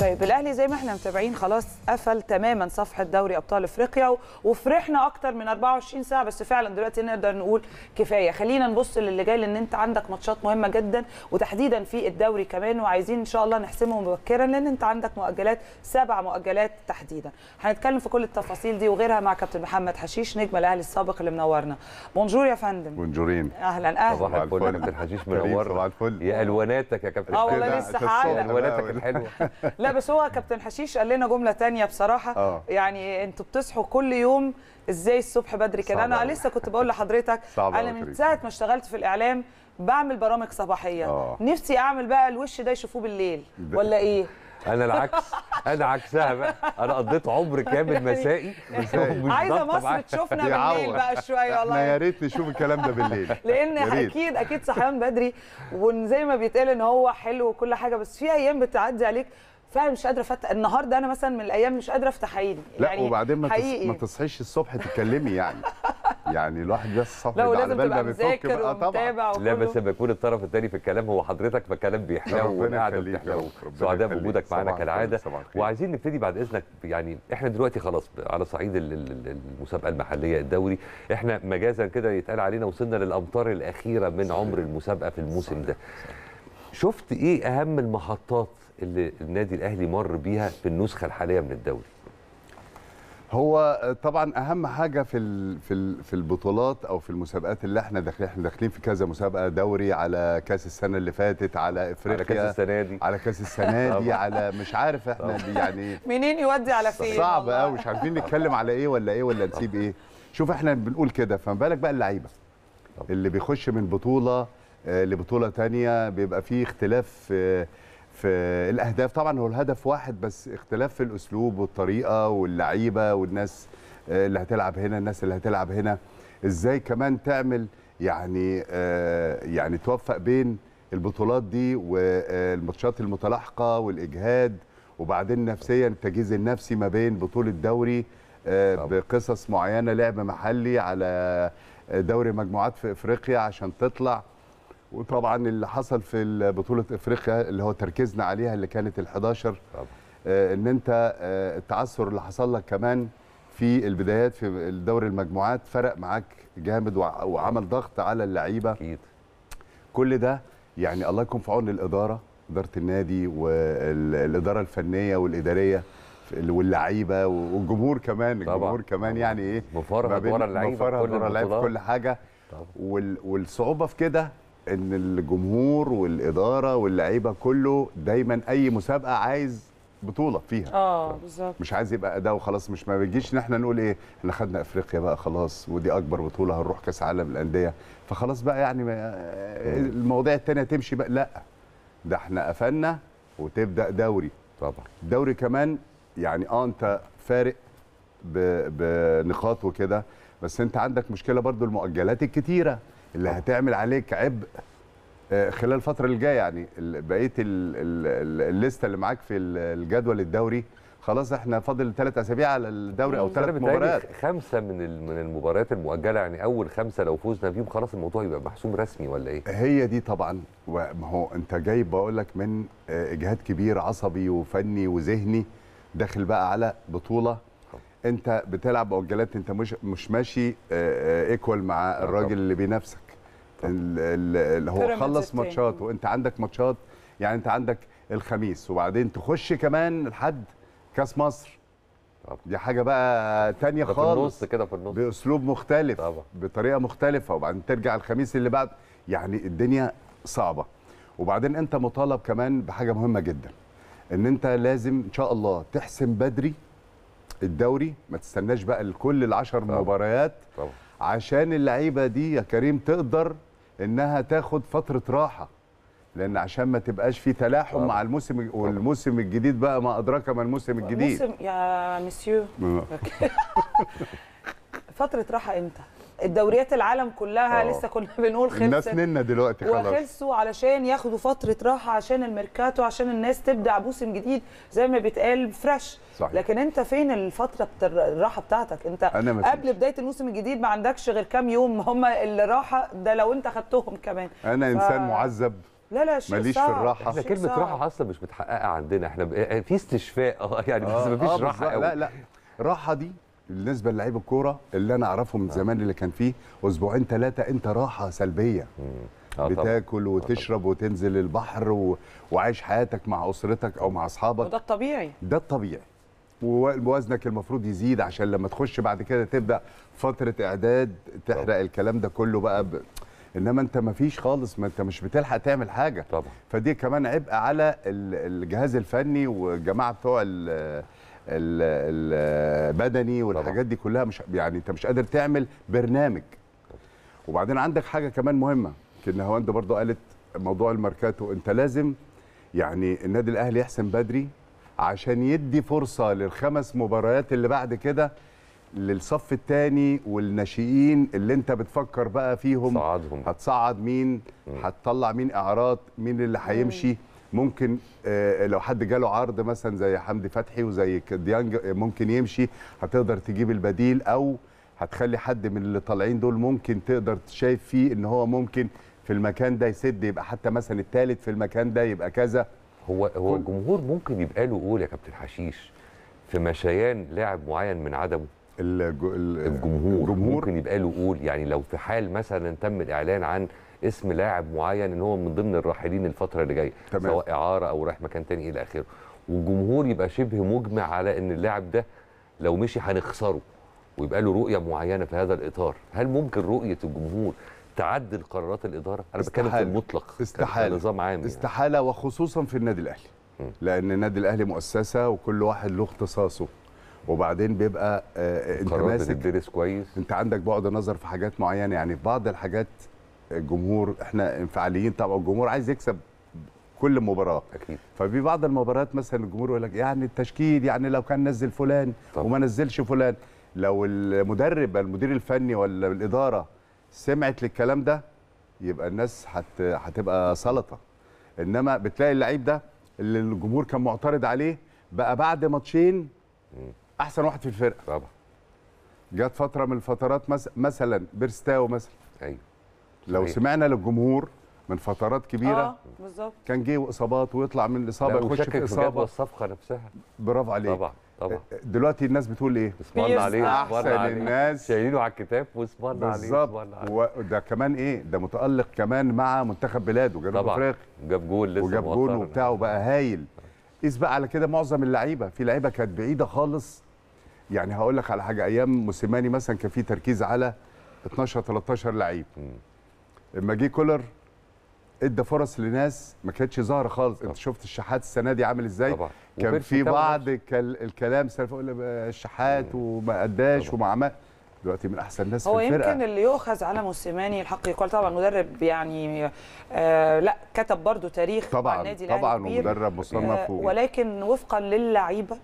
طيب الاهلي زي ما احنا متابعين خلاص قفل تماما صفحه دوري ابطال افريقيا وفرحنا اكتر من 24 ساعه بس فعلا دلوقتي نقدر نقول كفايه خلينا نبص للي جاي لان انت عندك ماتشات مهمه جدا وتحديدا في الدوري كمان وعايزين ان شاء الله نحسمهم مبكرا لان انت عندك مؤجلات سبع مؤجلات تحديدا هنتكلم في كل التفاصيل دي وغيرها مع كابتن محمد حشيش نجم الاهلي السابق اللي منورنا بونجور يا فندم بونجورين اهلا اهلا صباح الفل يا كابتن حشيش منورنا يا الواناتك يا كابتن اه والله لسه الواناتك الحلوه لا بس هو كابتن حشيش قال لنا جمله تانية بصراحه أوه. يعني انتوا بتصحوا كل يوم ازاي الصبح بدري كده انا لسه كنت بقول لحضرتك انا من ساعه ما اشتغلت في الاعلام بعمل برامج صباحيه أوه. نفسي اعمل بقى الوش ده يشوفوه بالليل ده. ولا ايه انا العكس انا عكسها بقى انا قضيت عمر كامل يعني مسائي عايزه مصر تشوفنا بالليل بقى شويه والله يا ريت نشوف الكلام ده بالليل لان اكيد اكيد صحيان بدري وزي ما بيتقال ان هو حلو وكل حاجه بس في ايام بتعدي عليك فعلا مش قادره افتح النهارده انا مثلا من الايام مش قادره افتح عيني لا يعني وبعدين ما, حقيقي. ما تصحيش الصبح تتكلمي يعني يعني الواحد بس على لا ما تبقى اه طبعا لا بس لما يكون الطرف الثاني في الكلام هو حضرتك فالكلام بيحلو وقاعد بتحلو سعداء بوجودك معانا كالعاده وعايزين نبتدي بعد اذنك يعني احنا دلوقتي خلاص على صعيد المسابقه المحليه الدوري احنا مجازا كده يتقال علينا وصلنا للامطار الاخيره من عمر المسابقه في الموسم ده شفت ايه اهم المحطات اللي النادي الاهلي مر بيها في النسخه الحاليه من الدوري هو طبعا اهم حاجه في في في البطولات او في المسابقات اللي احنا داخلين احنا داخلين في كذا مسابقه دوري على كاس السنه اللي فاتت على افريقيا على كاس السنه دي على كاس السنه دي على مش عارف احنا يعني منين يودي على فين صعب قوي مش عارفين نتكلم على ايه ولا ايه ولا نسيب ايه شوف احنا بنقول كده فما بالك بقى اللعيبه اللي بيخش من بطوله آه، لبطوله تانية بيبقى فيه اختلاف آه، في الاهداف طبعا هو الهدف واحد بس اختلاف في الاسلوب والطريقه واللعيبه والناس آه، اللي هتلعب هنا الناس اللي هتلعب هنا ازاي كمان تعمل يعني آه، يعني توفق بين البطولات دي والماتشات المتلاحقه والاجهاد وبعدين نفسيا التجهيز النفسي ما بين بطوله دوري آه، بقصص معينه لعب محلي على دوري مجموعات في افريقيا عشان تطلع وطبعا اللي حصل في بطوله افريقيا اللي هو تركيزنا عليها اللي كانت ال11 آه ان انت آه التعثر اللي حصل لك كمان في البدايات في دوري المجموعات فرق معاك جامد وعمل ضغط على اللعيبه اكيد كل ده يعني الله يكون في عون الاداره اداره النادي والاداره الفنيه والاداريه واللعيبه والجمهور كمان طبعا. الجمهور كمان يعني ايه مفارقه ورا اللعيبه مفارقه ورا اللعيبه كل حاجه طبعا. والصعوبه في كده ان الجمهور والاداره واللعيبه كله دايما اي مسابقه عايز بطوله فيها اه بالظبط مش عايز يبقى اداء وخلاص مش ما بيجيش ان احنا نقول ايه احنا خدنا افريقيا بقى خلاص ودي اكبر بطوله هنروح كاس عالم الانديه فخلاص بقى يعني المواضيع الثانيه تمشي بقى لا ده احنا قفلنا وتبدا دوري طبعا دوري كمان يعني اه انت فارق بنقاط وكده بس انت عندك مشكله برضو المؤجلات الكتيره اللي هتعمل عليك عبء آه، خلال الفتره اللي جايه يعني بقيه الليسته اللي معاك في الجدول الدوري خلاص احنا فاضل ثلاث اسابيع على الدوري او ثلاث مباريات خمسه من من المباريات المؤجله يعني اول خمسه لو فزنا فيهم خلاص الموضوع يبقى محسوم رسمي ولا ايه؟ هي دي طبعا ما هو انت جايب بقول لك من آه، اجهاد كبير عصبي وفني وذهني داخل بقى على بطوله انت بتلعب مؤجلات انت مش مش ماشي ايكوال آه، آه، مع آه، الراجل اللي بينافسك اللي هو خلص يعني. ماتشات وانت عندك ماتشات يعني انت عندك الخميس وبعدين تخش كمان لحد كاس مصر دي حاجه بقى تانية خالص كده في النص باسلوب مختلف طبعا. بطريقه مختلفه وبعدين ترجع الخميس اللي بعد يعني الدنيا صعبه وبعدين انت مطالب كمان بحاجه مهمه جدا ان انت لازم ان شاء الله تحسم بدري الدوري ما تستناش بقى لكل العشر طبعا. مباريات طبعا. عشان اللعيبه دي يا كريم تقدر انها تاخد فتره راحه لان عشان ما تبقاش في تلاحم طبعا. مع الموسم والموسم الجديد بقى ما ادراك ما الموسم الجديد موسم يا مسيو آه. فتره راحه امتى الدوريات العالم كلها أوه. لسه كنا بنقول خلصت الناس ننا دلوقتي خلاص وخلصوا علشان ياخدوا فتره راحه عشان الميركاتو عشان الناس تبدا موسم جديد زي ما بيتقال فريش صحيح. لكن انت فين الفتره الراحه بتاعتك انت أنا قبل بدايه الموسم الجديد ما عندكش غير كام يوم هم الراحه ده لو انت خدتهم كمان انا ف... انسان معذب لا لا شيء ماليش صعب. في الراحه احنا كلمه صعب. راحه اصلا مش متحققه عندنا احنا ب... في استشفاء اه يعني بس آه مفيش آه راحه قوي لا لا الراحه دي بالنسبه للعيب الكوره اللي انا اعرفهم من آه. زمان اللي كان فيه اسبوعين ثلاثه انت راحه سلبيه آه بتاكل آه، وتشرب وتنزل البحر و... وعايش حياتك مع اسرتك او مع اصحابك وده الطبيعي ده الطبيعي ووزنك المفروض يزيد عشان لما تخش بعد كده تبدا فتره اعداد تحرق طبعا. الكلام ده كله بقى ب... انما انت ما فيش خالص ما انت مش بتلحق تعمل حاجه طبعا. فدي كمان عبء على الجهاز الفني والجماعه بتوع ال... البدني والحاجات دي كلها مش يعني انت مش قادر تعمل برنامج وبعدين عندك حاجه كمان مهمه كنا هوند برضو قالت موضوع الماركاتو انت لازم يعني النادي الاهلي يحسن بدري عشان يدي فرصه للخمس مباريات اللي بعد كده للصف الثاني والناشئين اللي انت بتفكر بقى فيهم صعدهم. هتصعد مين هتطلع مين اعراض مين اللي هيمشي ممكن آه، آه، لو حد جاله عرض مثلا زي حمدي فتحي وزي ديانج آه، ممكن يمشي هتقدر تجيب البديل او هتخلي حد من اللي طالعين دول ممكن تقدر شايف فيه ان هو ممكن في المكان ده يسد يبقى حتى مثلا الثالث في المكان ده يبقى كذا هو هو الجمهور ممكن يبقى له قول يا كابتن حشيش في مشيان لاعب معين من عدمه الجمهور, الجمهور ممكن يبقى له قول يعني لو في حال مثلا تم الاعلان عن اسم لاعب معين ان هو من ضمن الراحلين الفتره اللي جايه سواء اعاره او رايح مكان تاني الى اخره والجمهور يبقى شبه مجمع على ان اللاعب ده لو مشي هنخسره ويبقى له رؤيه معينه في هذا الاطار هل ممكن رؤيه الجمهور تعدل قرارات الاداره انا بتكلم في المطلق استحاله نظام عام يعني. استحاله وخصوصا في النادي الاهلي لان النادي الاهلي مؤسسه وكل واحد له اختصاصه وبعدين بيبقى آه, آه، انت ماسك كويس انت عندك بعد نظر في حاجات معينه يعني في بعض الحاجات الجمهور احنا انفعاليين طبعا الجمهور عايز يكسب كل مباراه اكيد ففي بعض المباريات مثلا الجمهور يقول لك يعني التشكيل يعني لو كان نزل فلان طبعا. وما نزلش فلان لو المدرب المدير الفني ولا الاداره سمعت للكلام ده يبقى الناس هت... هتبقى سلطه انما بتلاقي اللعيب ده اللي الجمهور كان معترض عليه بقى بعد ماتشين احسن واحد في الفرقه طبعا جت فتره من الفترات مثلا بيرستاو مثلا ايوه لو صحيح. سمعنا للجمهور من فترات كبيره آه بالظبط كان جه اصابات ويطلع من الاصابه يخش في اصابه الصفقه نفسها برافو عليك طبعا طبعا آه، دلوقتي الناس بتقول ايه؟ اصبرنا عليه احسن عليه. الناس شايلينه على الكتاب واصبرنا عليه بالظبط وده كمان ايه؟ ده متالق كمان مع منتخب بلاده جنوب افريقيا جاب جول لسه وجاب جول وبتاعه بقى هايل قيس بقى على كده معظم اللعيبه في لعيبه كانت بعيده خالص يعني هقول لك على حاجه ايام موسيماني مثلا كان في تركيز على 12 13 لعيب لما جه كولر ادى فرص لناس ما كانتش ظاهره خالص طبعا. انت شفت الشحات السنه دي عامل ازاي طبعا. كان في بعض كال... الكلام سالفه يقول الشحات وما اداش وما عمل دلوقتي من احسن الناس هو في الفرقه هو يمكن اللي يؤخذ على موسيماني الحق يقال طبعا مدرب يعني آه لا كتب برضو تاريخ طبعا مع النادي طبعا ومدرب مصنف آه ولكن وفقا للعيبه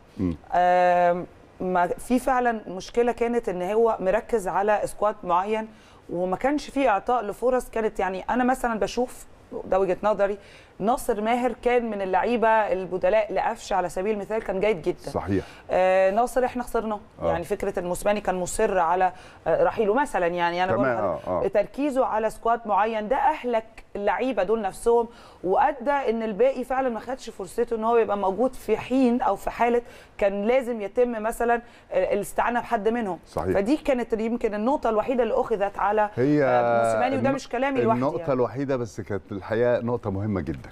آه ما في فعلا مشكله كانت ان هو مركز على سكواد معين وما كانش في اعطاء لفرص كانت يعني انا مثلا بشوف ده وجهه نظري ناصر ماهر كان من اللعيبه البدلاء لقفش على سبيل المثال كان جيد جدا صحيح آه ناصر احنا خسرناه آه. يعني فكره الموسماني كان مصر على آه، رحيله مثلا يعني انا بقول آه آه. تركيزه على سكواد معين ده اهلك اللعيبه دول نفسهم وادى ان الباقي فعلا ما خدش فرصته ان هو يبقى موجود في حين او في حاله كان لازم يتم مثلا الاستعانه بحد منهم صحيح. فدي كانت يمكن النقطه الوحيده اللي اخذت على آه، موسيماني وده مش كلامي لوحدي النقطه يعني. الوحيده بس كانت الحقيقه نقطه مهمه جدا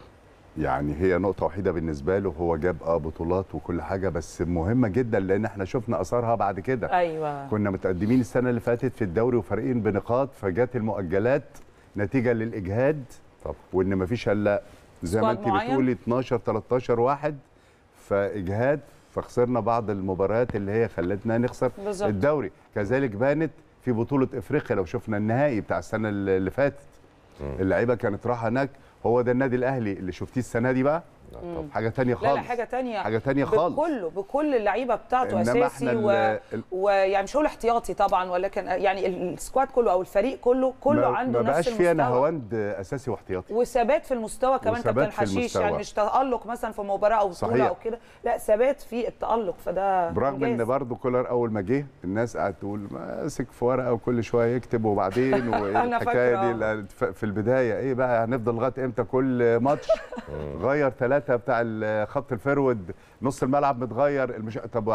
يعني هي نقطه وحيده بالنسبه له هو جاب اه بطولات وكل حاجه بس مهمه جدا لان احنا شفنا اثارها بعد كده ايوه كنا متقدمين السنه اللي فاتت في الدوري وفارقين بنقاط فجت المؤجلات نتيجه للاجهاد طب. وان مفيش الا زي ما انت بتقولي 12 13 واحد فاجهاد فخسرنا بعض المباريات اللي هي خلتنا نخسر بالزبط. الدوري كذلك بانت في بطوله افريقيا لو شفنا النهائي بتاع السنه اللي فاتت اللعيبه كانت رايحه هناك هو ده النادي الاهلي اللي شفتيه السنه دي بقى طب حاجه ثانيه خالص لا, لا حاجه ثانيه حاجه ثانيه خالص بكله بكل اللعيبه بتاعته اساسي و... ويعني مش هقول احتياطي طبعا ولكن يعني السكواد كله او الفريق كله كله ما عنده ما نفس المستوى ما بقاش فيها نهواند اساسي واحتياطي وثبات في المستوى كمان كابتن حشيش يعني مش تالق مثلا في مباراه او بطوله او كده لا ثبات في التالق فده برغم ان برضه كولر اول ما جه الناس قعدت تقول ماسك في ورقه وكل شويه يكتب وبعدين والحكايه دي في البدايه ايه بقى هنفضل لغايه امتى كل ماتش غير ثلاثه ثلاثه بتاع خط الفرود نص الملعب متغير المش... طب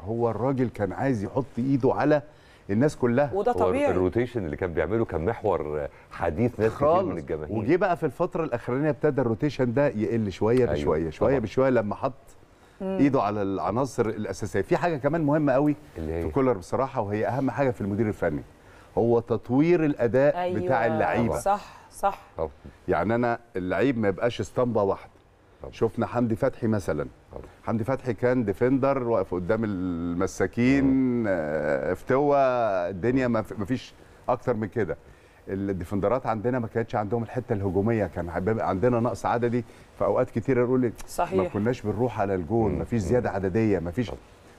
هو الراجل كان عايز يحط ايده على الناس كلها وده طبيعي الروتيشن اللي كان بيعمله كان محور حديث ناس كتير من الجماهير وجي بقى في الفتره الاخرانيه ابتدى الروتيشن ده يقل شويه أيوة. بشويه شويه طبعا. بشويه لما حط ايده على العناصر الاساسيه في حاجه كمان مهمه قوي في إيه؟ كولر بصراحه وهي اهم حاجه في المدير الفني هو تطوير الاداء أيوة. بتاع اللعيبه صح صح يعني انا اللعيب ما يبقاش اسطمبه واحده طبعا. شفنا حمدي فتحي مثلا طبعا. حمدي فتحي كان ديفندر واقف قدام المساكين افتوى آه، الدنيا ما فيش اكتر من كده الديفندرات عندنا ما كانتش عندهم الحته الهجوميه كان عندنا نقص عددي في اوقات كتير يقول لك ما كناش بنروح على الجون ما فيش زياده عدديه ما فيش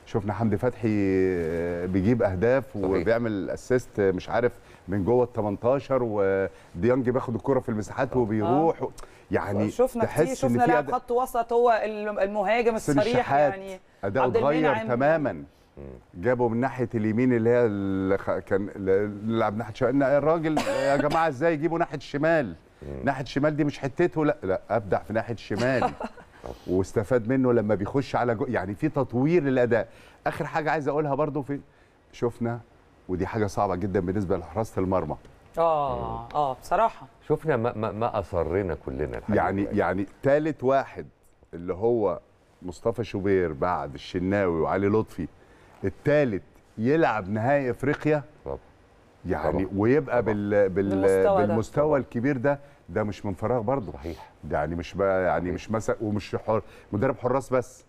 شفنا حمدي فتحي آه، بيجيب اهداف وبيعمل اسيست آه، مش عارف من جوه ال 18 وديانج بياخد الكره في المساحات آه. وبيروح آه. يعني شفنا كتير شفنا لاعب خط وسط هو المهاجم الصريح يعني اداؤه اتغير تماما جابوا من ناحيه اليمين اللي هي اللي كان لعب ناحيه شمال الراجل يا جماعه ازاي يجيبوا ناحيه الشمال ناحيه الشمال دي مش حتته لا لا ابدع في ناحيه الشمال واستفاد منه لما بيخش على جو يعني في تطوير للاداء اخر حاجه عايز اقولها برضو في شفنا ودي حاجه صعبه جدا بالنسبه لحراسه المرمى اه اه بصراحه شفنا ما, ما, ما اصرنا كلنا يعني بقى. يعني ثالث واحد اللي هو مصطفى شوبير بعد الشناوي وعلي لطفي الثالث يلعب نهائي افريقيا يعني طبعا. ويبقى طبعا. بال بال بالمستوى, ده. الكبير ده ده مش من فراغ برضه صحيح يعني مش يعني مش مثلا ومش حر مدرب حراس بس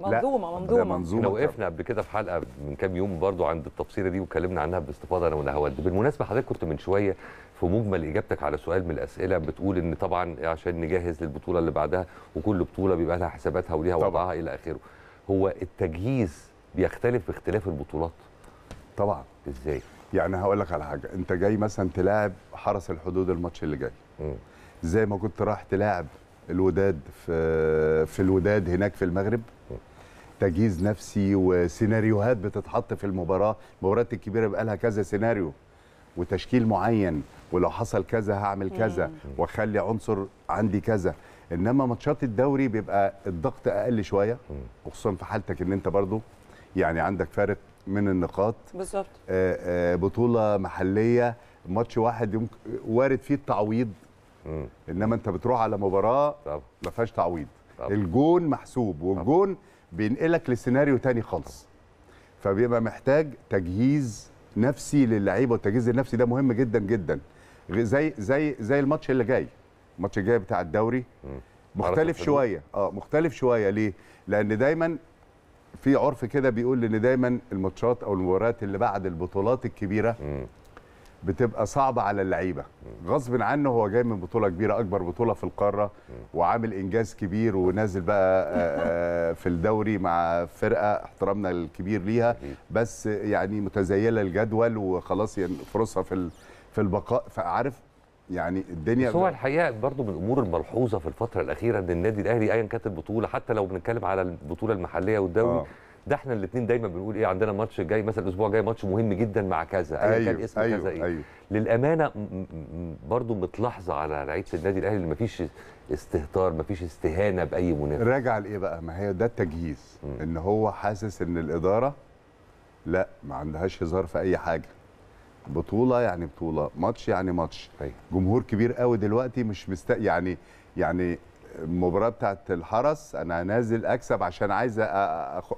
منظومه منظومه منظومه احنا وقفنا قبل كده في حلقه من كام يوم برضو عند التفصيله دي وكلمنا عنها باستفاضه انا ونهاوند بالمناسبه حضرتك كنت من شويه في مجمل اجابتك على سؤال من الاسئله بتقول ان طبعا عشان نجهز للبطوله اللي بعدها وكل بطوله بيبقى لها حساباتها وليها وضعها الى اخره هو التجهيز بيختلف باختلاف البطولات طبعا ازاي يعني هقول لك على حاجه انت جاي مثلا تلاعب حرس الحدود الماتش اللي جاي زي ما كنت رايح تلاعب الوداد في في الوداد هناك في المغرب تجهيز نفسي وسيناريوهات بتتحط في المباراه المباريات الكبيره بقى لها كذا سيناريو وتشكيل معين ولو حصل كذا هعمل كذا واخلي عنصر عندي كذا انما ماتشات الدوري بيبقى الضغط اقل شويه وخصوصا في حالتك ان انت برضو يعني عندك فارق من النقاط بالظبط آه، آه، بطوله محليه ماتش واحد يمكن وارد فيه التعويض انما انت بتروح على مباراه ما فيهاش تعويض الجون محسوب والجون بينقلك لسيناريو تاني خالص فبيبقى محتاج تجهيز نفسي للعيبه والتجهيز النفسي ده مهم جدا جدا زي زي زي الماتش اللي جاي الماتش الجاي بتاع الدوري مختلف شويه اه مختلف شويه ليه لان دايما في عرف كده بيقول ان دايما الماتشات او المباريات اللي بعد البطولات الكبيره بتبقى صعبه على اللعيبه غصب عنه هو جاي من بطوله كبيره اكبر بطوله في القاره وعامل انجاز كبير ونازل بقى آه، آه، في الدوري مع فرقه احترامنا الكبير ليها بس يعني متزيله الجدول وخلاص يعني فرصها في في البقاء فعارف يعني الدنيا هو الحقيقه برضه من الامور الملحوظه في الفتره الاخيره ان النادي الاهلي ايا كانت البطوله حتى لو بنتكلم على البطوله المحليه والدوري آه. ده احنا الاثنين دايما بنقول ايه عندنا ماتش جاي مثلا الاسبوع جاي ماتش مهم جدا مع كذا ايا أيوه كان اسم أيوه كذا ايه أيوه للامانه برضو متلاحظه على لعيبه النادي الاهلي اللي مفيش استهتار مفيش استهانه باي منافس راجع لايه بقى ما هي ده التجهيز ان هو حاسس ان الاداره لا ما عندهاش هزار في اي حاجه بطوله يعني بطوله ماتش يعني ماتش أيوه. جمهور كبير قوي دلوقتي مش مست يعني يعني المباراه بتاعت الحرس انا نازل اكسب عشان عايز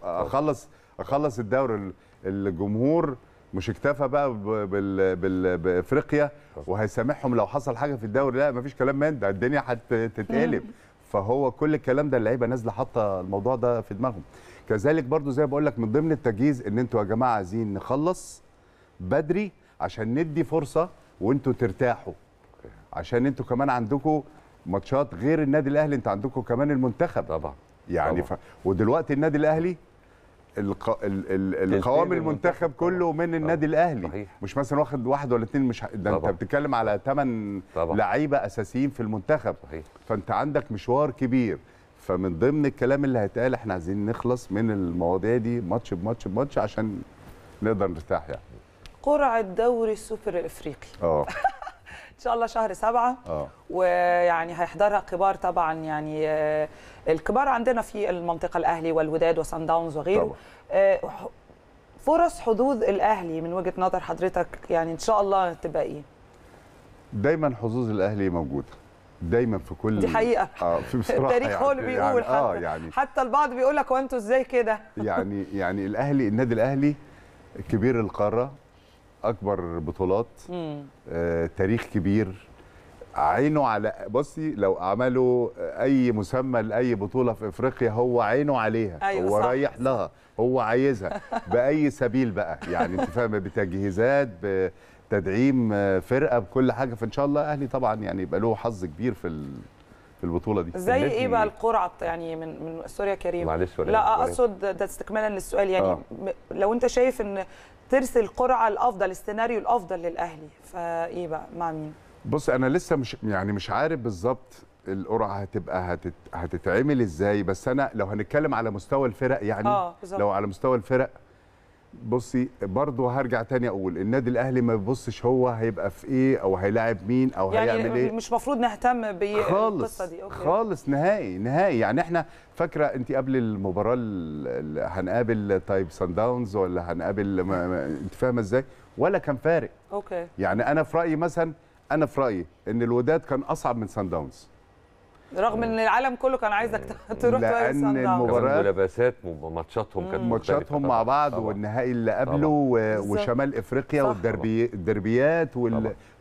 اخلص اخلص الدوري الجمهور مش اكتفى بقى بال بال بافريقيا وهيسامحهم لو حصل حاجه في الدوري لا مفيش كلام من ده الدنيا هتتقلب فهو كل الكلام ده اللعيبه نازله حاطه الموضوع ده في دماغهم كذلك برضو زي بقول لك من ضمن التجهيز ان انتوا يا جماعه عايزين نخلص بدري عشان ندي فرصه وانتوا ترتاحوا عشان انتوا كمان عندكم ماتشات غير النادي الاهلي انت عندكم كمان المنتخب طبعا يعني طبعا. ف... ودلوقتي النادي الاهلي الق... ال... ال... القوام المنتخب كله من النادي الاهلي صحيح. مش مثلا واخد واحد ولا اثنين مش ده انت بتتكلم على ثمان لعيبه اساسيين في المنتخب صحيح. فانت عندك مشوار كبير فمن ضمن الكلام اللي هيتقال احنا عايزين نخلص من المواضيع دي ماتش بماتش بماتش عشان نقدر نرتاح يعني قرعه دوري السوبر الافريقي اه شاء الله شهر سبعة أوه. ويعني هيحضرها كبار طبعا يعني آه، الكبار عندنا في المنطقة الأهلي والوداد وسان داونز وغيره طبعا. آه، فرص حظوظ الأهلي من وجهة نظر حضرتك يعني إن شاء الله تبقى إيه؟ دايما حظوظ الأهلي موجودة دايما في كل دي حقيقه اه في بصراحه التاريخ يعني، هو اللي بيقول يعني اه يعني حتى البعض بيقول لك وانتوا ازاي كده يعني يعني الاهلي النادي الاهلي كبير القاره اكبر بطولات آه تاريخ كبير عينه على بصي لو عملوا اي مسمى لاي بطوله في افريقيا هو عينه عليها أيوة هو صح. رايح لها هو عايزها باي سبيل بقى يعني انت فاهمه بتجهيزات بتدعيم آه، فرقه بكل حاجه فان شاء الله اهلي طبعا يعني يبقى له حظ كبير في في البطوله دي زي ايه بقى القرعه يعني من من سوريا كريم معلش لا اقصد ده استكمالا للسؤال يعني آه. لو انت شايف ان ترسل قرعه الافضل السيناريو الافضل للاهلي فايه بقى مع مين بص انا لسه مش يعني مش عارف بالظبط القرعه هتبقى هتت... هتتعمل ازاي بس انا لو هنتكلم على مستوى الفرق يعني آه لو على مستوى الفرق بصي برضه هرجع تاني اقول النادي الاهلي ما بيبصش هو هيبقى في ايه او هيلاعب مين او يعني هيعمل ايه مش مفروض نهتم بالقصه دي خالص خالص نهائي نهائي يعني احنا فاكره انت قبل المباراه اللي هنقابل طيب سان داونز ولا هنقابل ما ما انت فاهمه ازاي ولا كان فارق اوكي يعني انا في رايي مثلا انا في رايي ان الوداد كان اصعب من سان داونز رغم ان العالم كله كان عايزك تروح لان المباراه لباسات ماتشاتهم كانت ماتشاتهم مع بعض طبعا. والنهائي اللي قبله طبعا. وشمال افريقيا والدربيات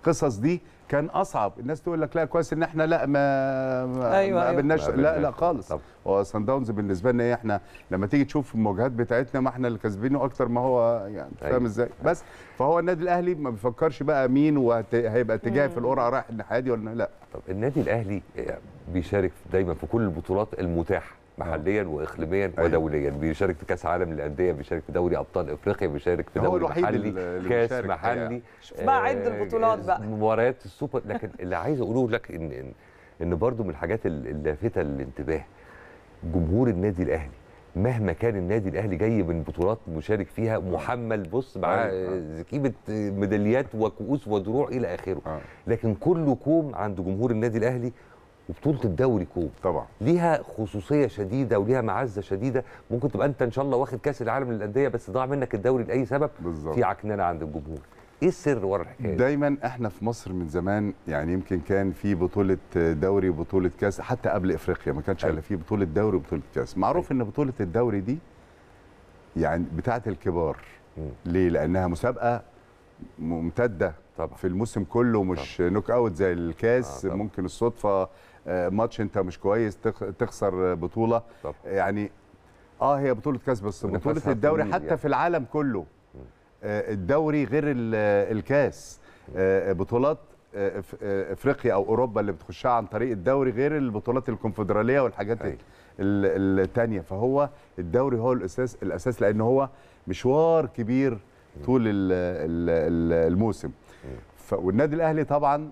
القصص دي كان اصعب الناس تقول لك لا كويس ان احنا لا ما ما أيوة،, أيوة قابلناش أيوة. لا لا خالص هو سان داونز بالنسبه لنا إيه، احنا لما تيجي تشوف المواجهات بتاعتنا ما احنا اللي كاسبينه اكتر ما هو يعني أيوة. فاهم ازاي بس فهو النادي الاهلي ما بيفكرش بقى مين وهيبقى اتجاهي في القرعه رايح الناحيه دي ولا لا طب النادي الاهلي بيشارك دايما في كل البطولات المتاحه محليا واقليميا أيوه. ودوليا بيشارك في كاس عالم للانديه بيشارك في دوري ابطال افريقيا بيشارك في دوري محلي اللي كاس محلي بقى عد البطولات آه، بقى مباريات السوبر لكن اللي عايز اقوله لك ان ان, إن برضو من الحاجات اللافته للانتباه جمهور النادي الاهلي مهما كان النادي الاهلي جاي من بطولات مشارك فيها آه. محمل بص معاه كيبه ميداليات وكؤوس ودروع الى اخره آه. لكن كله كوم عند جمهور النادي الاهلي وبطوله الدوري كوب طبعا ليها خصوصيه شديده وليها معزه شديده ممكن تبقى انت ان شاء الله واخد كاس العالم للانديه بس ضاع منك الدوري لاي سبب بالزبط. في عكننه عند الجمهور ايه السر ورا الحكايه دايما احنا في مصر من زمان يعني يمكن كان في بطوله دوري وبطوله كاس حتى قبل افريقيا ما كانش أيوة. الا في بطوله دوري وبطوله كاس معروف أي. أيوة. ان بطوله الدوري دي يعني بتاعه الكبار م. ليه لانها مسابقه ممتده طبعا. في الموسم كله مش طبعا. نوك اوت زي الكاس آه ممكن الصدفه آه، ماتش انت مش كويس تخسر بطوله طبعا. يعني اه هي بطوله كاس بس بطوله الدوري حتى يعني. في العالم كله آه، الدوري غير آه، الكاس بطولات افريقيا او اوروبا اللي بتخشها عن طريق الدوري غير البطولات الكونفدراليه والحاجات أي. أيوة. الثانيه فهو الدوري هو الاساس الاساس لان هو مشوار كبير طول الموسم والنادي الاهلي طبعا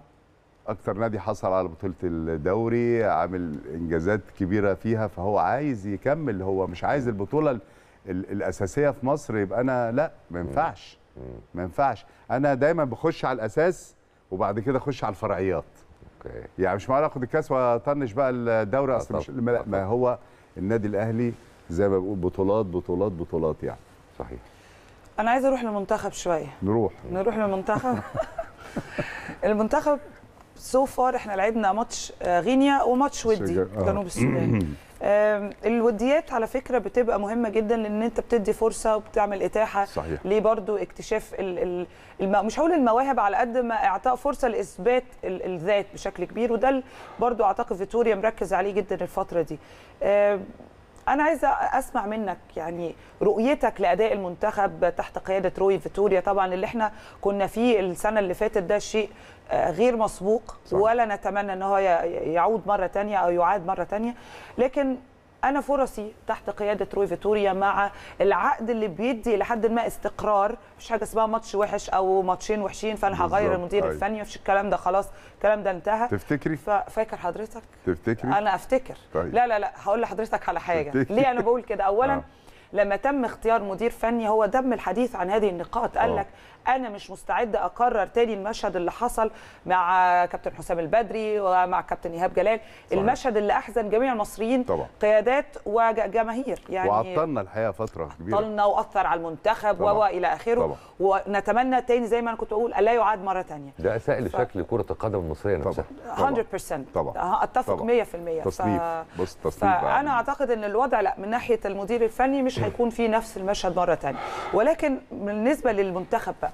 اكثر نادي حصل على بطوله الدوري عامل انجازات كبيره فيها فهو عايز يكمل هو مش عايز البطوله الاساسيه في مصر يبقى انا لا ما ينفعش ما ينفعش انا دايما بخش على الاساس وبعد كده اخش على الفرعيات اوكي يعني مش معقول اخد الكاس واطنش بقى الدوري اصل مش ما هو النادي الاهلي زي ما بقول بطولات بطولات بطولات يعني صحيح انا عايزه اروح للمنتخب شويه نروح نروح للمنتخب المنتخب سو فار احنا لعبنا ماتش آه، غينيا وماتش ودي آه. جنوب السودان الوديات على فكره بتبقى مهمه جدا لان انت بتدي فرصه وبتعمل اتاحه صحيح. ليه برضو اكتشاف ال الم... مش هقول المواهب على قد ما اعطاء فرصه لاثبات الذات بشكل كبير وده برضو اعتقد فيتوريا مركز عليه جدا الفتره دي انا عايزه اسمع منك يعني رؤيتك لاداء المنتخب تحت قياده روي فيتوريا طبعا اللي احنا كنا فيه السنه اللي فاتت ده شيء آه، غير مسبوق صح. ولا نتمنى ان هو يعود مره ثانيه او يعاد مره ثانيه لكن انا فرصي تحت قياده روي فيتوريا مع العقد اللي بيدي لحد ما استقرار مفيش حاجه اسمها ماتش وحش او ماتشين وحشين فانا هغير المدير أي. أيوة. الفني مفيش الكلام ده خلاص الكلام ده انتهى تفتكري فاكر حضرتك تفتكري انا افتكر طيب. لا لا لا هقول لحضرتك على حاجه تفتكري. ليه انا بقول كده اولا آه. لما تم اختيار مدير فني هو تم الحديث عن هذه النقاط قال آه. لك انا مش مستعد اكرر تاني المشهد اللي حصل مع كابتن حسام البدري ومع كابتن ايهاب جلال صحيح. المشهد اللي احزن جميع المصريين طبعا. قيادات وجماهير يعني وعطلنا الحقيقه فتره كبيره عطلنا واثر على المنتخب والى اخره طبعا. ونتمنى تاني زي ما انا كنت بقول الا يعاد مره تانية ده اساء لشكل ف... كره القدم المصريه نفسها طبعا. 100% طبعا أه، اتفق طبعا. 100% تصنيف ف... بص تصنيف فانا اعتقد ان الوضع لا من ناحيه المدير الفني مش هيكون في نفس المشهد مره ثانيه ولكن بالنسبه للمنتخب بقى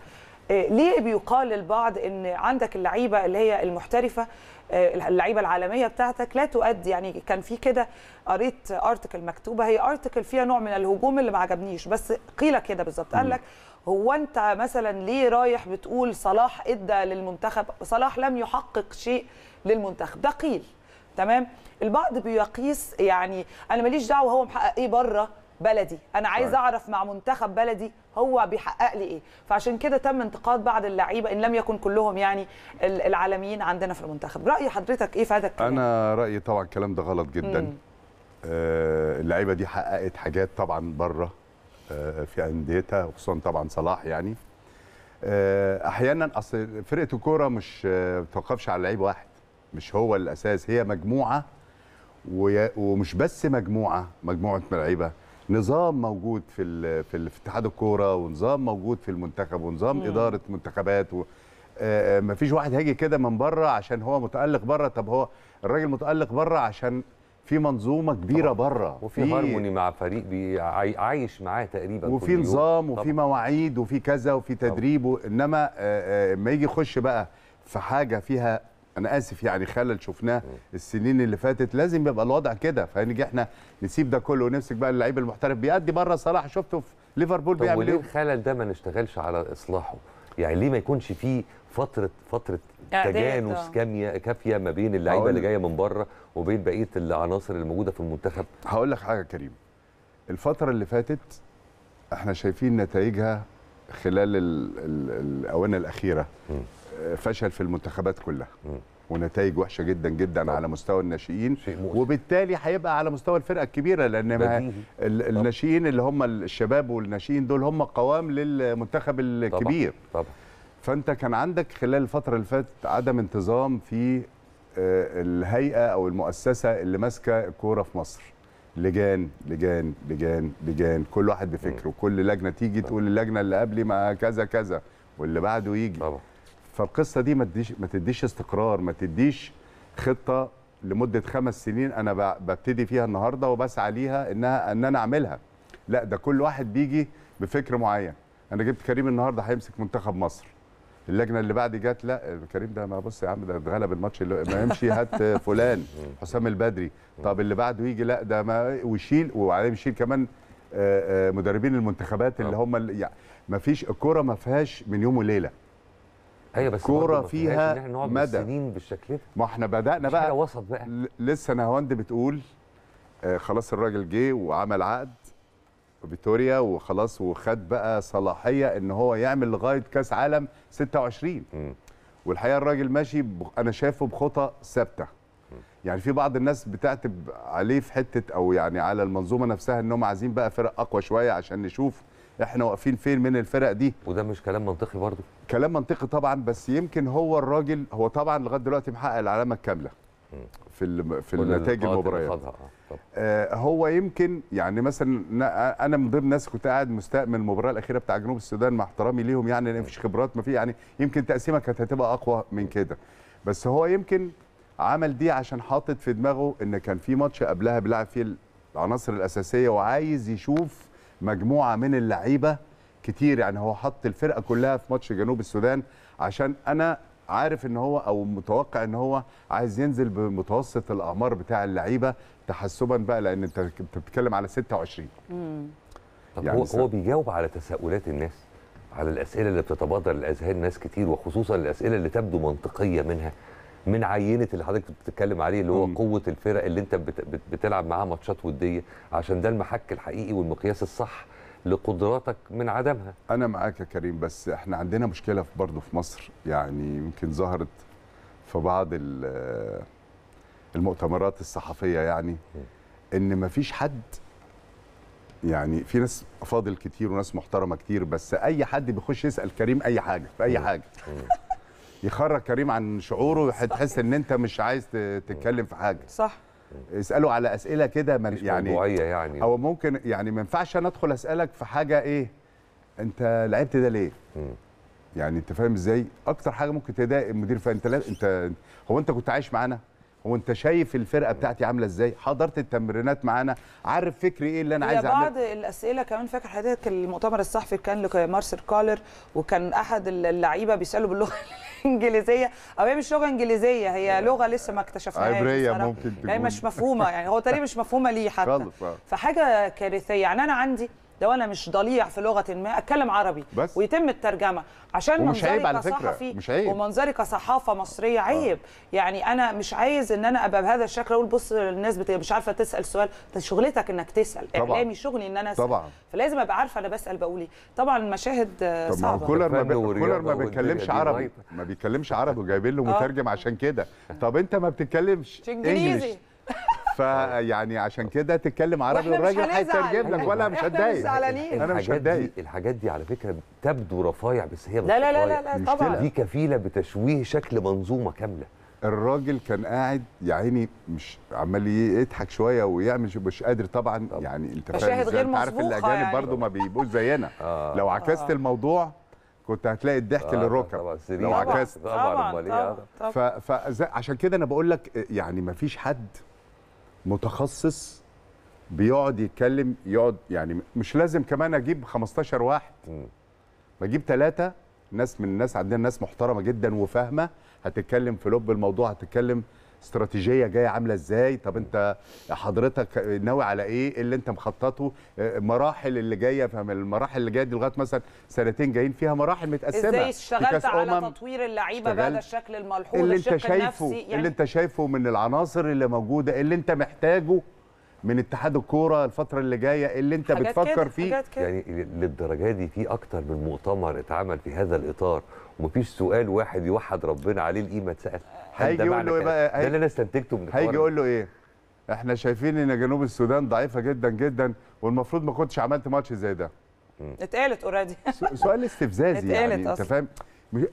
آه، ليه بيقال للبعض ان عندك اللعيبه اللي هي المحترفه آه، اللعيبه العالميه بتاعتك لا تؤدي يعني كان في كده قريت ارتكل مكتوبه هي ارتكل فيها نوع من الهجوم اللي ما عجبنيش بس قيل كده بالظبط قال لك هو انت مثلا ليه رايح بتقول صلاح ادى للمنتخب صلاح لم يحقق شيء للمنتخب ده قيل تمام البعض بيقيس يعني انا ماليش دعوه هو محقق ايه بره بلدي انا عايز اعرف مع منتخب بلدي هو بيحقق لي ايه فعشان كده تم انتقاد بعض اللعيبه ان لم يكن كلهم يعني العالميين عندنا في المنتخب راي حضرتك ايه في هذا الكلام انا رايي طبعا الكلام ده غلط جدا آه اللعيبه دي حققت حاجات طبعا بره آه في انديتها وخصوصا طبعا صلاح يعني آه احيانا اصل فرقه الكوره مش ما آه، بتوقفش على لعيب واحد مش هو الاساس هي مجموعه ومش بس مجموعه مجموعه لعيبه نظام موجود في ال في, في اتحاد الكوره ونظام موجود في المنتخب ونظام مم. اداره منتخبات و... آه، آه، ما فيش واحد هيجي كده من بره عشان هو متالق بره طب هو الراجل متالق بره عشان في منظومه كبيره بره وفي في... هارموني مع فريق عايش معاه تقريبا وفي نظام وفي مواعيد وفي كذا وفي تدريب انما آه، ما يجي يخش بقى في حاجه فيها انا اسف يعني خلل شفناه السنين اللي فاتت لازم يبقى الوضع كده فنيجي احنا نسيب ده كله ونمسك بقى اللعيب المحترف بيأدي بره صلاح شفته في ليفربول بيعمل ايه الخلل ده ما نشتغلش على اصلاحه يعني ليه ما يكونش فيه فتره فتره تجانس آه. كاميه كافيه ما بين اللعيبه اللي جايه من بره وبين بقيه العناصر الموجوده في المنتخب هقول لك حاجه كريم الفتره اللي فاتت احنا شايفين نتائجها خلال الاونه الاخيره م. فشل في المنتخبات كلها ونتائج وحشه جدا جدا على مستوى الناشئين وبالتالي هيبقى على مستوى الفرقه الكبيره لان الناشئين اللي هم الشباب والناشئين دول هم قوام للمنتخب الكبير طبعا. طبعا. فانت كان عندك خلال الفتره اللي فاتت عدم انتظام في آه، الهيئه او المؤسسه اللي ماسكه الكوره في مصر لجان لجان لجان لجان كل واحد بفكره كل لجنه تيجي تقول اللجنه اللي قبلي ما كذا كذا واللي بعده يجي طبعا. فالقصه دي ما تديش ما تديش استقرار ما تديش خطه لمده خمس سنين انا ببتدي فيها النهارده وبسعى ليها انها ان انا اعملها لا ده كل واحد بيجي بفكر معين انا جبت كريم النهارده هيمسك منتخب مصر اللجنه اللي بعد جت لا كريم ده ما بص يا عم ده اتغلب الماتش اللي ما يمشي هات فلان حسام البدري طب اللي بعده يجي لا ده ما ويشيل وبعدين يشيل كمان آه، آه، مدربين المنتخبات اللي آه. هم يعني ما فيش الكوره ما فيهاش من يوم وليله ايوه بس كوره فيها مدى سنين بالشكل ده ما احنا بدانا بقى وسط بقى لسه نهاوند بتقول آه خلاص الراجل جه وعمل عقد فيتوريا وخلاص وخد بقى صلاحيه ان هو يعمل لغايه كاس عالم 26 م. والحقيقه الراجل ماشي ب... انا شايفه بخطى ثابته يعني في بعض الناس بتعتب عليه في حته او يعني على المنظومه نفسها انهم عايزين بقى فرق اقوى شويه عشان نشوف احنا واقفين فين من الفرق دي وده مش كلام منطقي برضه كلام منطقي طبعا بس يمكن هو الراجل هو طبعا لغايه دلوقتي محقق العلامه الكامله في في النتائج المباريات آه،, آه هو يمكن يعني مثلا انا من ضمن الناس كنت قاعد مستاء من المباراه الاخيره بتاع جنوب السودان مع احترامي ليهم يعني ما فيش خبرات ما في يعني يمكن تقسيمه كانت هتبقى اقوى من كده بس هو يمكن عمل دي عشان حاطط في دماغه ان كان في ماتش قبلها بيلعب فيه العناصر الاساسيه وعايز يشوف مجموعه من اللعيبه كتير يعني هو حط الفرقه كلها في ماتش جنوب السودان عشان انا عارف ان هو او متوقع ان هو عايز ينزل بمتوسط الاعمار بتاع اللعيبه تحسبا بقى لان انت بتتكلم على 26 امم طب يعني هو سنة. هو بيجاوب على تساؤلات الناس على الاسئله اللي بتتبادر لاذهان ناس كتير وخصوصا الاسئله اللي تبدو منطقيه منها من عينه اللي حضرتك بتتكلم عليه اللي هو قوه الفرق اللي انت بتلعب معاها ماتشات وديه عشان ده المحك الحقيقي والمقياس الصح لقدراتك من عدمها انا معاك يا كريم بس احنا عندنا مشكله برضه في مصر يعني يمكن ظهرت في بعض المؤتمرات الصحفيه يعني ان مفيش حد يعني في ناس فاضل كتير وناس محترمه كتير بس اي حد بيخش يسال كريم اي حاجه في اي حاجه يخرج كريم عن شعوره تحس ان انت مش عايز تتكلم في حاجه صح اساله على اسئله كده يعني موضوعيه يعني او ممكن يعني ما ينفعش انا ادخل اسالك في حاجه ايه انت لعبت ده ليه يعني انت فاهم ازاي اكتر حاجه ممكن تضايق المدير فانت لا انت هو انت كنت عايش معانا هو انت شايف الفرقه بتاعتي عامله ازاي حضرت التمرينات معانا عارف فكري ايه اللي انا عايز اعمله بعض الاسئله كمان فاكر حضرتك المؤتمر الصحفي كان لمارسيل كالر وكان احد اللعيبه بيساله باللغه انجليزيه او هي مش لغه انجليزيه هي لغه لسه ما اكتشفناهاش عبريه ممكن يعني تكون هي مش مفهومه يعني هو تقريبا مش مفهومه ليه حتى فحاجه كارثيه يعني انا عندي لو انا مش ضليع في لغه ما اتكلم عربي بس. ويتم الترجمه عشان منظري كصحفي مش عيب. ومنظري كصحافه مصريه آه. عيب آه. يعني انا مش عايز ان انا ابقى بهذا الشكل اقول بص الناس مش عارفه تسال سؤال شغلتك انك تسال طبعا. اعلامي شغلي ان انا اسال طبعا. فلازم ابقى عارفه انا بسال بقول ايه طبعا المشاهد طب صعبه كولر ما, بي... كولر ما بيتكلمش عربي ما بيتكلمش عربي وجايبين له آه. مترجم عشان كده طب انت ما بتتكلمش انجليزي فيعني عشان كده تتكلم عربي الراجل هيترجم لك ولا مش هتضايق انا مش هتضايق الحاجات دي على فكره تبدو رفايع بس هي مش لا لا لا, لا, طبعا دي كفيله بتشويه شكل منظومه كامله الراجل كان قاعد يا عيني مش عمال يضحك شويه ويعمل مش قادر طبعا يعني انت فاهم عارف الاجانب يعني. برضو ما بيبقوش زينا آه. لو عكست آه. الموضوع كنت هتلاقي الضحك آه للركب لو عكست طبعا, طبعًا, طبعًا, إيه؟ طبعًا, طبعًا. فعشان كده انا بقول لك يعني ما فيش حد متخصص بيقعد يتكلم يقعد يعني مش لازم كمان اجيب 15 واحد بجيب ثلاثه ناس من الناس عندنا ناس محترمه جدا وفاهمه هتتكلم في لب الموضوع هتتكلم استراتيجيه جايه عامله ازاي طب انت حضرتك ناوي على إيه؟, ايه اللي انت مخططه مراحل اللي جايه فاهم المراحل اللي جايه دي لغايه مثلا سنتين جايين فيها مراحل متقسمه ازاي اشتغلت على أمم تطوير اللعيبه بهذا الشكل الملحوظ اللي انت شايفه يعني اللي انت شايفه من العناصر اللي موجوده اللي انت محتاجه من اتحاد الكوره الفتره اللي جايه اللي انت بتفكر كده فيه كده. يعني للدرجه دي في اكتر من مؤتمر اتعمل في هذا الاطار ومفيش سؤال واحد يوحد ربنا عليه القيمه اتسال هيجي يقول له ايه بقى ده اللي انا استنتجته من هيجي يقول له ايه احنا شايفين ان جنوب السودان ضعيفه جدا جدا والمفروض ما كنتش عملت ماتش زي ده اتقالت اوريدي سؤال استفزازي يعني انت فاهم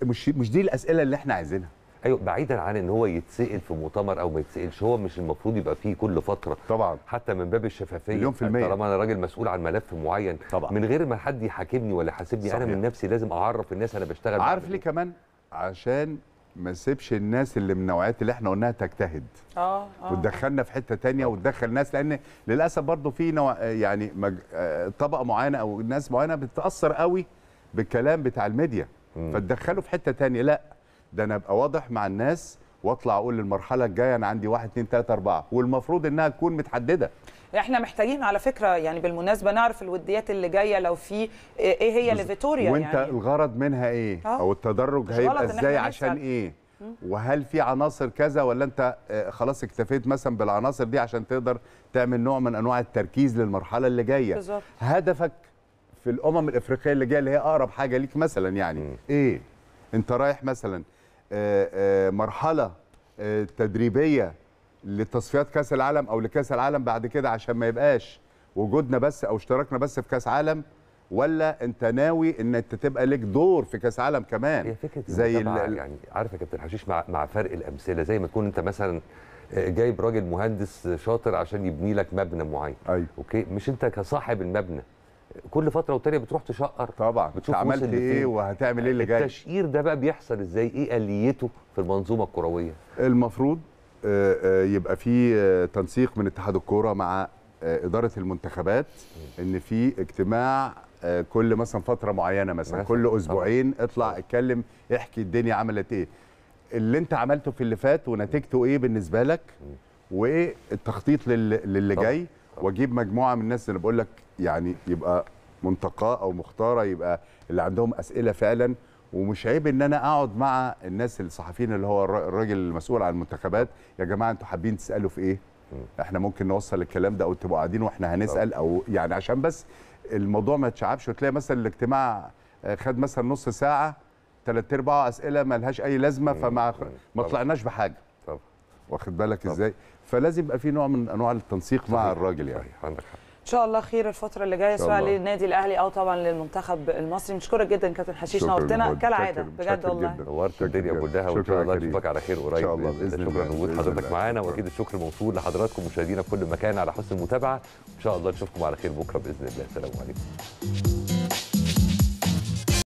مش مش دي الاسئله اللي احنا عايزينها ايوه بعيدا عن ان هو يتسال في مؤتمر او ما يتسالش هو مش المفروض يبقى فيه كل فتره طبعا حتى من باب الشفافيه في المية طالما انا راجل مسؤول عن ملف معين طبعا من غير ما حد يحاكمني ولا يحاسبني انا من نفسي لازم اعرف الناس انا بشتغل عارف ليه إيه. كمان عشان ما سيبش الناس اللي من النوعيات اللي احنا قلناها تجتهد اه اه وتدخلنا في حته تانية وتدخل ناس لان للاسف برضو في نوع آه، يعني مج... آه، طبقه معينه او ناس معينه بتتاثر قوي بالكلام بتاع الميديا فتدخله في حته تانية لا ده انا ابقى واضح مع الناس واطلع اقول للمرحله الجايه انا عندي 1 2 3 4 والمفروض انها تكون متحدده احنا محتاجين على فكره يعني بالمناسبه نعرف الوديات اللي جايه لو في ايه, إيه هي لفيتوريا وانت يعني. الغرض منها ايه آه. او التدرج هيبقى ازاي عشان ايه وهل في عناصر كذا ولا انت آه، خلاص اكتفيت مثلا بالعناصر دي عشان تقدر تعمل نوع من انواع التركيز للمرحله اللي جايه بالزبط. هدفك في الامم الافريقيه اللي جايه اللي هي اقرب حاجه ليك مثلا يعني م. ايه انت رايح مثلا آه، مرحله تدريبيه لتصفيات كاس العالم او لكاس العالم بعد كده عشان ما يبقاش وجودنا بس او اشتراكنا بس في كاس عالم ولا انت ناوي ان انت تبقى لك دور في كاس عالم كمان هي فكره زي يعني عارف يا كابتن حشيش مع مع فرق الامثله زي ما تكون انت مثلا آه، جايب راجل مهندس شاطر عشان يبني لك مبنى معين أيوة. اوكي مش انت كصاحب المبنى كل فتره وتانيه بتروح تشقر طبعا بتشوف عملت ايه وهتعمل ايه اللي جاي التشقير ده بقى بيحصل ازاي ايه اليته في المنظومه الكرويه المفروض آه، آه، يبقى في آه، تنسيق من اتحاد الكوره مع اداره المنتخبات ان في اجتماع كل مثلا فتره معينه مثلا كل اسبوعين اطلع اتكلم احكي الدنيا عملت ايه اللي انت عملته في اللي فات ونتيجته ايه بالنسبه لك وايه التخطيط للي جاي واجيب مجموعه من الناس اللي بقول لك يعني يبقى منتقاه او مختاره يبقى اللي عندهم اسئله فعلا ومش عيب ان انا اقعد مع الناس الصحفيين اللي هو الراجل المسؤول عن المنتخبات يا جماعه انتوا حابين تسالوا في ايه؟ احنا ممكن نوصل الكلام ده او تبقوا قاعدين واحنا هنسال او يعني عشان بس الموضوع ما يتشعبش وتلاقي مثلا الاجتماع آه، خد مثلا نص ساعه ثلاث ارباع اسئله ما لهاش اي لازمه فما ما طلعناش بحاجه واخد بالك ازاي؟ فلازم يبقى في نوع من انواع التنسيق صحيح. مع الراجل يعني صحيح. عندك حق ان شاء الله خير الفتره اللي جايه سواء للنادي الاهلي او طبعا للمنتخب المصري نشكرك جدا كابتن حشيش نورتنا كالعاده بجد والله نورت الدنيا كلها وان شاء الله نشوفك على خير قريب ان شاء الله باذن الله شكرا لوجود حضرتك معانا واكيد الشكر موصول لحضراتكم مشاهدينا في كل مكان على حسن المتابعه ان شاء الله نشوفكم على خير بكره باذن الله السلام عليكم